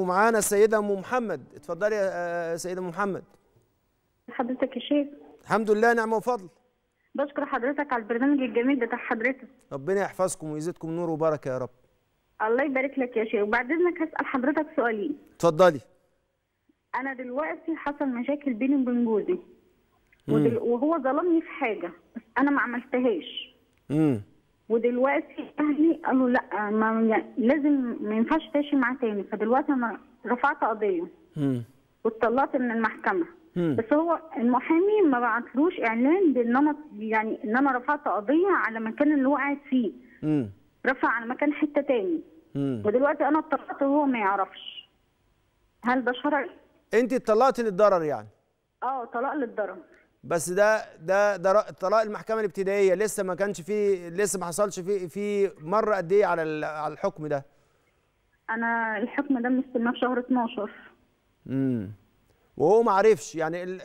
ومعانا السيده ام محمد اتفضلي يا آه، سيده ام محمد حضرتك يا شيخ الحمد لله نعمه وفضل بشكر حضرتك على البرنامج الجميل بتاع حضرتك ربنا يحفظكم ويزيدكم نور وبركه يا رب الله يبارك لك يا شيخ وبعد اذنك هسال حضرتك سؤالين اتفضلي انا دلوقتي حصل مشاكل بيني وبين جوزي وهو ظلمني في حاجه بس انا ما عملتهاش امم ودلوقتي اهلي يعني قالوا لا ما يعني لازم ما ينفعش تعيشي معاه تاني فدلوقتي انا رفعت قضيه واتطلقت من المحكمه مم. بس هو المحامي ما بعتلوش اعلان بان انا يعني ان انا رفعت قضيه على المكان اللي هو قاعد فيه مم. رفع على مكان حته تاني مم. ودلوقتي انا اتطلقت وهو ما يعرفش هل ده شرعي؟ انت اتطلقتي للضرر يعني؟ اه طلاق للضرر بس ده ده ده طلاق المحكمه الابتدائيه لسه ما كانش فيه لسه ما حصلش فيه في مره قد ايه على على الحكم ده انا الحكم ده مستناه في شهر 12 امم وهو ما عرفش يعني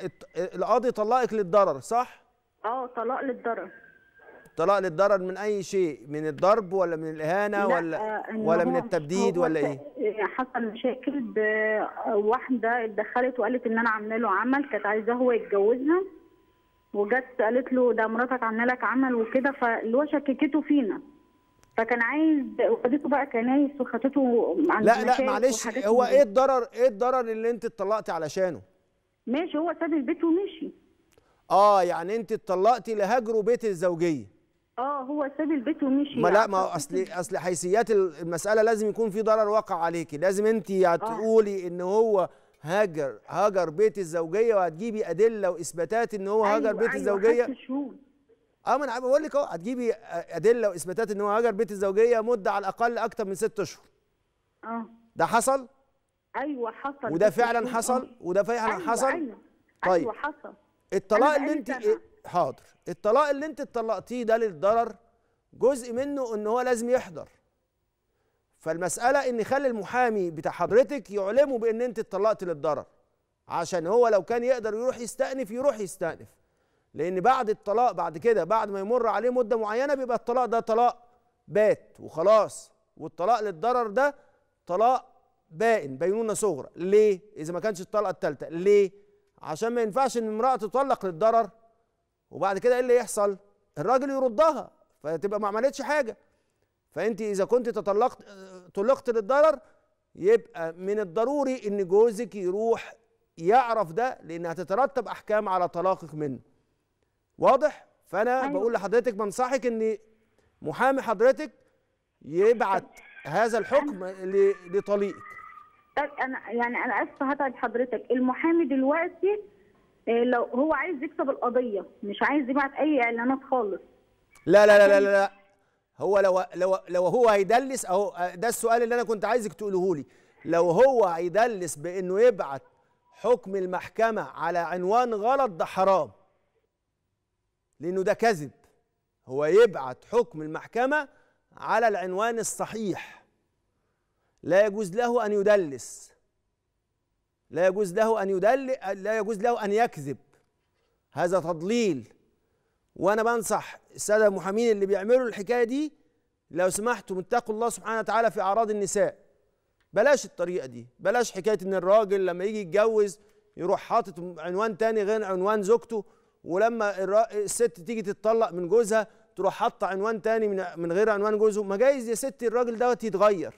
القاضي طلقك للضرر صح اه طلاق للضرر طلاق للضرر من اي شيء من الضرب ولا من الاهانه لا ولا آه، ولا من التبديد ولا ايه حصل مشاكل بواحده اتدخلت وقالت ان انا عامله له عمل كانت عايزاه هو يتجوزها وجت قالت له ده مراتك عامله لك عمل وكده فاللي هو شككته فينا فكان عايز وخدته بقى كنايس وخدته عند لا لا معلش هو ايه الضرر ايه الضرر اللي انت اتطلقتي علشانه؟ ماشي هو ساب البيت ومشي اه يعني انت اتطلقتي لهجره بيت الزوجيه اه هو ساب البيت ومشي ما لا ما اصل اصل حيثيات المساله لازم يكون في ضرر واقع عليكي لازم انت آه. تقولي ان هو هاجر هاجر بيت الزوجيه وهتجيبي ادله واثباتات ان هو أيوة هاجر بيت أيوة الزوجيه اه ما انا بقول لك اهو هتجيبي ادله واثباتات ان هو هاجر بيت الزوجيه مده على الاقل اكتر من ست اشهر اه ده حصل ايوه حصل وده فعلا حصل آه. وده فعلا أيوة حصل أيوة, أيوة، طيب ايوه حصل الطلاق اللي انت إيه؟ حاضر الطلاق اللي انت اتطلقتيه ده للضرر جزء منه ان هو لازم يحضر فالمساله ان خلي المحامي بتاع حضرتك يعلمه بان انت اتطلقت للضرر عشان هو لو كان يقدر يروح يستأنف يروح يستأنف لأن بعد الطلاق بعد كده بعد ما يمر عليه مدة معينة بيبقى الطلاق ده طلاق بات وخلاص والطلاق للضرر ده طلاق بائن بينونة صغرى ليه؟ إذا ما كانش الطلقة التالتة ليه؟ عشان ما ينفعش إن امرأة تطلق للضرر وبعد كده إيه اللي يحصل؟ الراجل يردها فتبقى ما عملتش حاجة فانت اذا كنت تطلقت طلقت للضرر يبقى من الضروري ان جوزك يروح يعرف ده لان هتترتب احكام على طلاقك منه واضح فانا أيوة. بقول لحضرتك بنصحك ان محامي حضرتك يبعت هذا الحكم لطليقك طب انا يعني انا اسفه هتعب حضرتك المحامي دلوقتي آه، لو هو عايز يكسب القضيه مش عايز يبعت اي اعلانات خالص لا لا لا لا لا, لا. هو لو لو لو هو هيدلس اهو ده السؤال اللي انا كنت عايزك تقوله لي لو هو هيدلس بانه يبعت حكم المحكمه على عنوان غلط ده حرام لانه ده كذب هو يبعت حكم المحكمه على العنوان الصحيح لا يجوز له ان يدلس لا يجوز له ان يدل لا يجوز له ان يكذب هذا تضليل وانا بنصح الساده المحامين اللي بيعملوا الحكايه دي لو سمحتم اتقوا الله سبحانه وتعالى في اعراض النساء بلاش الطريقه دي بلاش حكايه ان الراجل لما يجي يتجوز يروح حاطط عنوان تاني غير عنوان زوجته ولما الست تيجي تتطلق من جوزها تروح حاطه عنوان تاني من غير عنوان جوزه ما جايز يا ستي الراجل دوت يتغير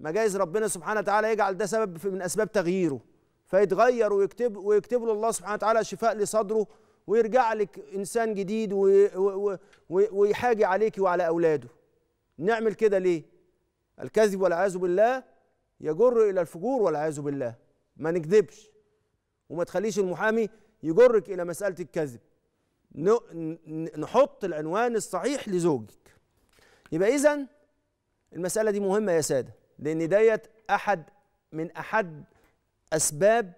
ما جايز ربنا سبحانه وتعالى يجعل ده سبب من اسباب تغييره فيتغير ويكتب ويكتب له الله سبحانه وتعالى شفاء لصدره ويرجع لك انسان جديد ويحاجي عليك وعلى اولاده نعمل كده ليه الكذب والعياذ بالله يجر الى الفجور والعياذ بالله ما نكذبش وما تخليش المحامي يجرك الى مساله الكذب نحط العنوان الصحيح لزوجك يبقى اذا المساله دي مهمه يا ساده لان ديت احد من احد اسباب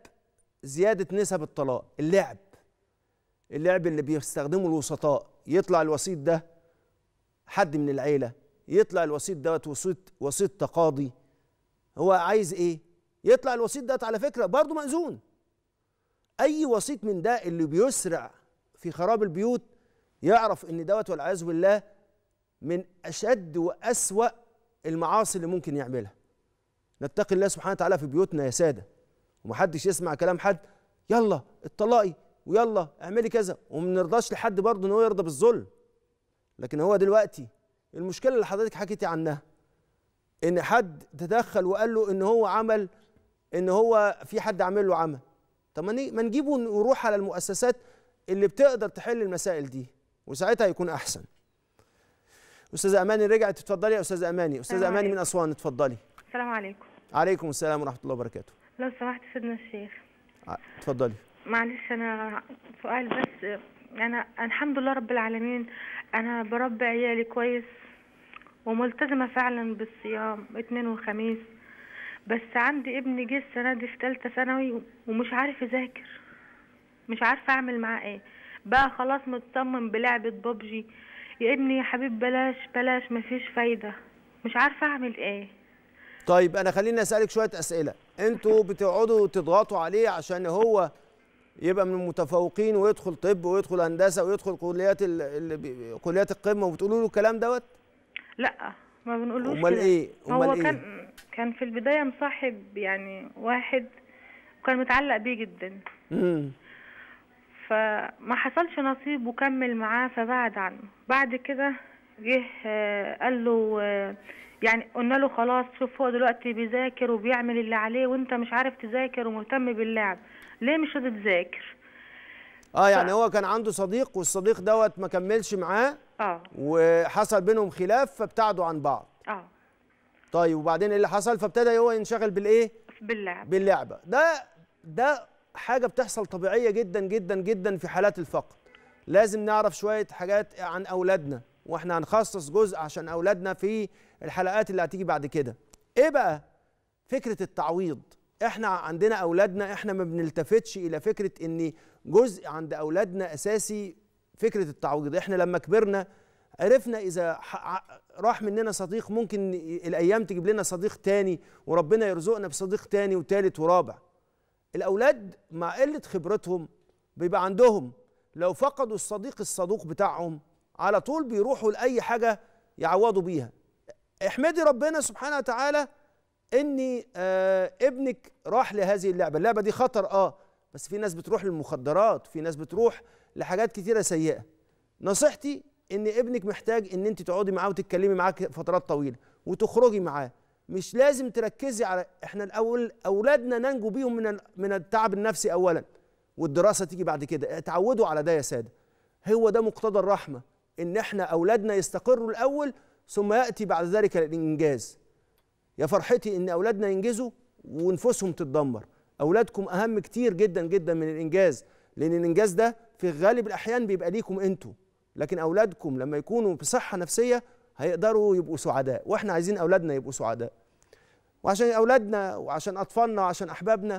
زياده نسب الطلاق اللعب اللعب اللي بيستخدمه الوسطاء يطلع الوسيط ده حد من العيله يطلع الوسيط دوت وسيط وسيط تقاضي هو عايز ايه يطلع الوسيط دوت على فكره برضه مأذون اي وسيط من ده اللي بيسرع في خراب البيوت يعرف ان دوت والعياذ بالله من اشد واسوا المعاصي اللي ممكن يعملها نتقي الله سبحانه وتعالى في بيوتنا يا ساده ومحدش يسمع كلام حد يلا اتطلقي ويلا اعملي كذا وما بنرضاش لحد برضه ان هو يرضى بالظلم لكن هو دلوقتي المشكله اللي حضرتك حكيتي عنها ان حد تدخل وقال له ان هو عمل ان هو في حد عامل له عمل طب ما نجيبه ونروح على المؤسسات اللي بتقدر تحل المسائل دي وساعتها يكون احسن استاذ اماني رجعت اتفضلي يا استاذ اماني استاذ اماني عليكم. من اسوان اتفضلي السلام عليكم عليكم السلام ورحمه الله وبركاته لو سمحت سيدنا الشيخ اتفضلي معلش انا سؤال بس انا الحمد لله رب العالمين انا بربي عيالي كويس وملتزمه فعلا بالصيام اتنين وخميس بس عندي ابن جه السنه دي في ثالثه ثانوي ومش عارف يذاكر مش عارفه اعمل معاه ايه بقى خلاص مطمن بلعبه بابجي يا ابني يا حبيب بلاش بلاش مفيش فايده مش عارفه اعمل ايه طيب انا خليني اسالك شويه اسئله انتوا بتقعدوا تضغطوا عليه عشان هو يبقى من المتفوقين ويدخل طب ويدخل هندسه ويدخل كليات كليات القمه وبتقولوا له الكلام دوت؟ لا ما بنقولوش امال ايه؟ امال ايه؟ كان كان في البدايه مصاحب يعني واحد وكان متعلق بيه جدا. امم فما حصلش نصيب وكمل معاه فبعد عنه، بعد كده جه آه، قال له آه، يعني قلنا له خلاص شوف هو دلوقتي بيذاكر وبيعمل اللي عليه وانت مش عارف تذاكر ومهتم باللعب ليه مش راضي تذاكر اه يعني ف... هو كان عنده صديق والصديق دوت ما كملش معاه اه وحصل بينهم خلاف فابتعدوا عن بعض اه طيب وبعدين ايه اللي حصل فابتدى هو ينشغل بالايه باللعب باللعبه ده ده حاجه بتحصل طبيعيه جدا جدا جدا في حالات الفقد لازم نعرف شويه حاجات عن اولادنا واحنا هنخصص جزء عشان اولادنا في الحلقات اللي هتيجي بعد كده ايه بقى فكره التعويض احنا عندنا اولادنا احنا ما بنلتفتش الى فكره ان جزء عند اولادنا اساسي فكره التعويض احنا لما كبرنا عرفنا اذا راح مننا صديق ممكن الايام تجيب لنا صديق تاني وربنا يرزقنا بصديق تاني وتالت ورابع الاولاد مع قله خبرتهم بيبقى عندهم لو فقدوا الصديق الصدوق بتاعهم على طول بيروحوا لاي حاجه يعوضوا بيها احمدي ربنا سبحانه وتعالى ان آه ابنك راح لهذه اللعبه اللعبه دي خطر اه بس في ناس بتروح للمخدرات في ناس بتروح لحاجات كتيره سيئه نصيحتي ان ابنك محتاج ان انت تقعدي معاه وتتكلمي معاه فترات طويله وتخرجي معاه مش لازم تركزي على احنا الاول اولادنا ننجو بيهم من من التعب النفسي اولا والدراسه تيجي بعد كده اتعودوا على ده يا ساده هو ده مقتضى الرحمه ان احنا اولادنا يستقروا الاول ثم يأتي بعد ذلك الإنجاز يا فرحتي إن أولادنا ينجزوا ونفوسهم تتدمر أولادكم أهم كتير جدا جدا من الإنجاز لأن الإنجاز ده في غالب الأحيان بيبقى ليكم أنتوا لكن أولادكم لما يكونوا بصحة نفسية هيقدروا يبقوا سعداء وإحنا عايزين أولادنا يبقوا سعداء وعشان أولادنا وعشان أطفالنا وعشان أحبابنا